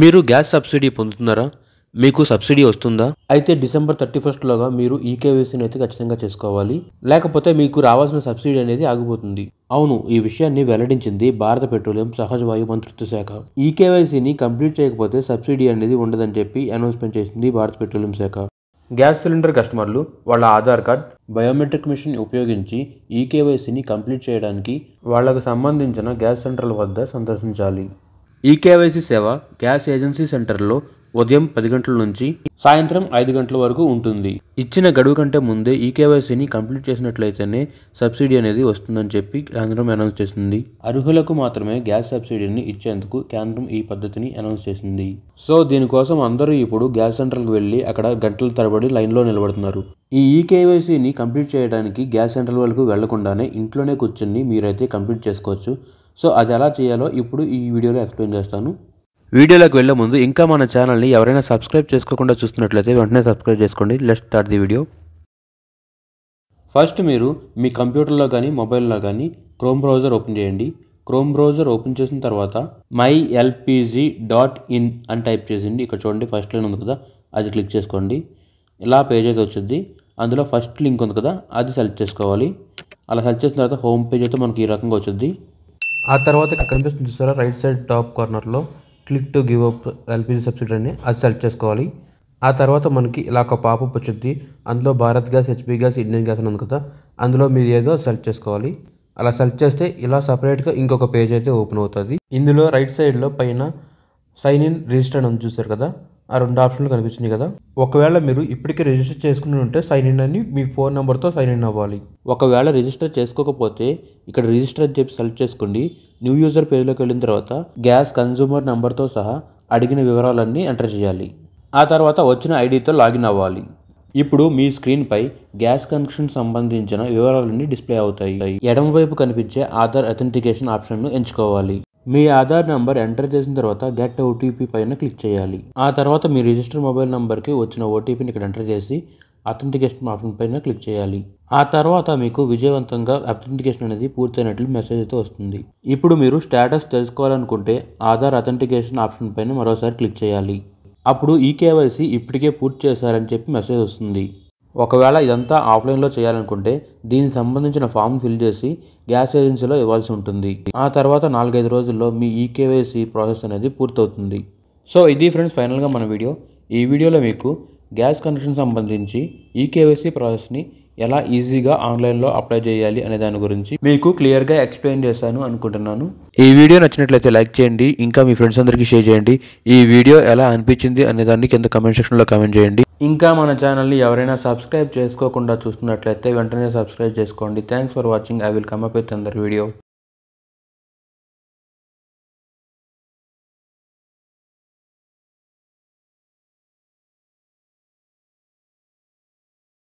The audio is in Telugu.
మీరు గ్యాస్ సబ్సిడీ పొందుతున్నారా మీకు సబ్సిడీ వస్తుందా అయితే డిసెంబర్ థర్టీ లోగా మీరు ఈకేవీసీని అయితే ఖచ్చితంగా చేసుకోవాలి లేకపోతే మీకు రావాల్సిన సబ్సిడీ అనేది ఆగిపోతుంది అవును ఈ విషయాన్ని వెల్లడించింది భారత పెట్రోలియం సహజ వాయు మంత్రిత్వ శాఖ ఈకేవైసీని కంప్లీట్ చేయకపోతే సబ్సిడీ అనేది ఉండదని చెప్పి అనౌన్స్మెంట్ చేసింది భారత పెట్రోలియం శాఖ గ్యాస్ సిలిండర్ కస్టమర్లు వాళ్ళ ఆధార్ కార్డ్ బయోమెట్రిక్ మిషన్ ఉపయోగించి ఈకేవైసీని కంప్లీట్ చేయడానికి వాళ్ళకు సంబంధించిన గ్యాస్ సెంటర్ల వద్ద సందర్శించాలి ఈకేవైసీ సేవ గ్యాస్ ఏజెన్సీ సెంటర్లో ఉదయం పది గంటల నుంచి సాయంత్రం ఐదు గంటల వరకు ఉంటుంది ఇచ్చిన గడువు కంటే ముందే ఈకేవైసీని కంప్లీట్ చేసినట్లయితేనే సబ్సిడీ అనేది వస్తుందని చెప్పి కేంద్రం అనౌన్స్ చేసింది అర్హులకు మాత్రమే గ్యాస్ సబ్సిడీని ఇచ్చేందుకు కేంద్రం ఈ పద్ధతిని అనౌన్స్ చేసింది సో దీనికోసం అందరూ ఇప్పుడు గ్యాస్ సెంటర్లకు వెళ్ళి అక్కడ గంటల తరబడి లైన్లో నిలబడుతున్నారు ఈ ఈకేవైసీని కంప్లీట్ చేయడానికి గ్యాస్ సెంటర్ వరకు వెళ్లకుండానే ఇంట్లోనే కూర్చుని మీరైతే కంప్లీట్ చేసుకోవచ్చు సో అది ఎలా చేయాలో ఇప్పుడు ఈ వీడియోలో ఎక్స్ప్లెయిన్ చేస్తాను వీడియోలోకి వెళ్ళే ముందు ఇంకా మన ఛానల్ని ఎవరైనా సబ్స్క్రైబ్ చేసుకోకుండా చూస్తున్నట్లయితే వెంటనే సబ్స్క్రైబ్ చేసుకోండి let start the video first మీరు మీ కంప్యూటర్లో కానీ మొబైల్లో కానీ క్రోమ్ బ్రౌజర్ ఓపెన్ చేయండి క్రోమ్ బ్రౌజర్ ఓపెన్ చేసిన తర్వాత మై ఎల్పిజి డాట్ ఇన్ అని టైప్ చేసింది ఇక్కడ చూడండి ఫస్ట్ లైన్ ఉంది కదా అది క్లిక్ చేసుకోండి ఇలా పేజ్ అయితే వచ్చింది అందులో ఫస్ట్ లింక్ ఉంది కదా అది సెలెక్ట్ చేసుకోవాలి అలా సెలెక్ట్ చేసిన తర్వాత హోమ్ పేజ్ అయితే మనకి ఈ రకంగా వచ్చింది ఆ తర్వాత ఇక్కడ కనిపిస్తుంది చూసారా రైట్ సైడ్ టాప్ కార్నర్లో click to give up LPG subsidy అని అది సెలెక్ట్ చేసుకోవాలి ఆ తర్వాత మనకి ఇలా ఒక పాప వచ్చింది అందులో Bharat gas HP gas Indian gas అని ఉంది కదా అందులో మీరు ఏదో సెలెక్ట్ చేసుకోవాలి అలా సెలెక్ట్ చేస్తే ఇలా సపరేట్గా ఇంకొక పేజ్ అయితే ఓపెన్ అవుతుంది ఇందులో రైట్ సైడ్లో పైన సైన్ ఇన్ రిజిస్టర్ అని చూసారు కదా ఆ రెండు ఆప్షన్లు కనిపిస్తుంది కదా ఒకవేళ మీరు ఇప్పటికే రిజిస్టర్ చేసుకుని ఉంటే సైన్ ఇన్ అని మీ ఫోన్ నెంబర్తో సైన్ ఇన్ అవ్వాలి ఒకవేళ రిజిస్టర్ చేసుకోకపోతే ఇక్కడ రిజిస్టర్ అని చెప్పి సెలెక్ట్ చేసుకోండి న్యూ యూజర్ పేజ్లోకి వెళ్ళిన తర్వాత గ్యాస్ కన్జ్యూమర్ నెంబర్తో సహా అడిగిన వివరాలన్నీ ఎంటర్ చేయాలి ఆ తర్వాత వచ్చిన ఐడితో లాగిన్ అవ్వాలి ఇప్పుడు మీ స్క్రీన్పై గ్యాస్ కనెక్షన్ సంబంధించిన వివరాలన్నీ డిస్ప్లే అవుతాయి ఎడమవైపు కనిపించే ఆధార్ అథెంటికేషన్ ఆప్షన్ను ఎంచుకోవాలి మీ ఆధార్ నంబర్ ఎంటర్ చేసిన తర్వాత గెట్ ఓటీపీ పైన క్లిక్ చేయాలి ఆ తర్వాత మీ రిజిస్టర్ మొబైల్ నంబర్కి వచ్చిన ఓటీపీని ఇక్కడ ఎంటర్ చేసి అథెంటికేషన్ ఆప్షన్ పైన క్లిక్ చేయాలి ఆ తర్వాత మీకు విజయవంతంగా అథెంటికేషన్ అనేది పూర్తయినట్లు మెసేజ్ అయితే వస్తుంది ఇప్పుడు మీరు స్టేటస్ తెలుసుకోవాలనుకుంటే ఆధార్ అథెంటికేషన్ ఆప్షన్ పైన మరోసారి క్లిక్ చేయాలి అప్పుడు ఈ కేవైసీ ఇప్పటికే పూర్తి చేశారని చెప్పి మెసేజ్ వస్తుంది ఒకవేళ ఇదంతా ఆఫ్లైన్లో చేయాలనుకుంటే దీనికి సంబంధించిన ఫామ్ ఫిల్ చేసి గ్యాస్ ఏజెన్సీలో ఇవ్వాల్సి ఉంటుంది ఆ తర్వాత నాలుగైదు రోజుల్లో మీ ఈకేవైసీ ప్రాసెస్ అనేది పూర్తవుతుంది సో ఇది ఫ్రెండ్స్ ఫైనల్గా మన వీడియో ఈ వీడియోలో మీకు గ్యాస్ కనెక్షన్ సంబంధించి ఈకేవైసీ ప్రాసెస్ని ఎలా ఈజీగా ఆన్లైన్లో అప్లై చేయాలి అనే దాని గురించి మీకు క్లియర్గా ఎక్స్ప్లెయిన్ చేశాను అనుకుంటున్నాను ఈ వీడియో నచ్చినట్లయితే లైక్ చేయండి ఇంకా మీ ఫ్రెండ్స్ అందరికీ షేర్ చేయండి ఈ వీడియో ఎలా అనిపించింది అనే దాన్ని కింద కమెంట్ సెక్షన్లో కమెంట్ చేయండి ఇంకా మన ఛానల్ని ఎవరైనా సబ్స్క్రైబ్ చేసుకోకుండా చూస్తున్నట్లయితే వెంటనే సబ్స్క్రైబ్ చేసుకోండి thanks for watching I will come up with another video